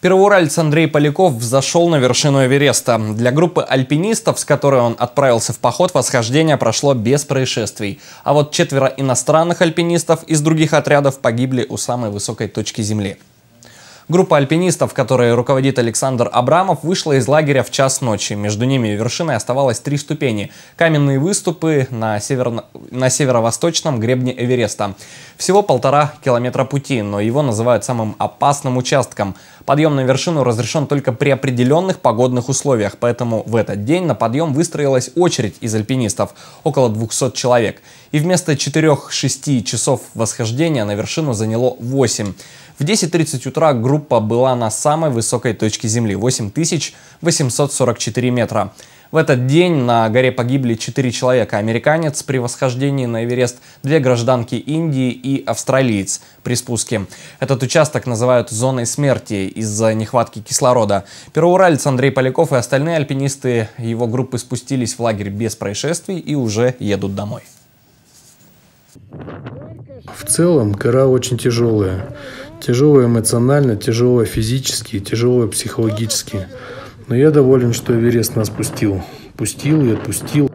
Первоуральц Андрей Поляков взошел на вершину Эвереста. Для группы альпинистов, с которой он отправился в поход, восхождение прошло без происшествий. А вот четверо иностранных альпинистов из других отрядов погибли у самой высокой точки Земли. Группа альпинистов, которой руководит Александр Абрамов, вышла из лагеря в час ночи. Между ними вершиной оставалось три ступени – каменные выступы на, северо... на северо-восточном гребне Эвереста. Всего полтора километра пути, но его называют самым опасным участком. Подъем на вершину разрешен только при определенных погодных условиях, поэтому в этот день на подъем выстроилась очередь из альпинистов – около 200 человек. И вместо 4-6 часов восхождения на вершину заняло 8. В 10.30 утра группа группа была на самой высокой точке Земли – 8844 метра. В этот день на горе погибли 4 человека. Американец при восхождении на Эверест, две гражданки Индии и австралиец при спуске. Этот участок называют зоной смерти из-за нехватки кислорода. Первоуралец Андрей Поляков и остальные альпинисты его группы спустились в лагерь без происшествий и уже едут домой. В целом гора очень тяжелая. Тяжело эмоционально, тяжело физически, тяжело психологически. Но я доволен, что Эверест нас пустил. Пустил и отпустил.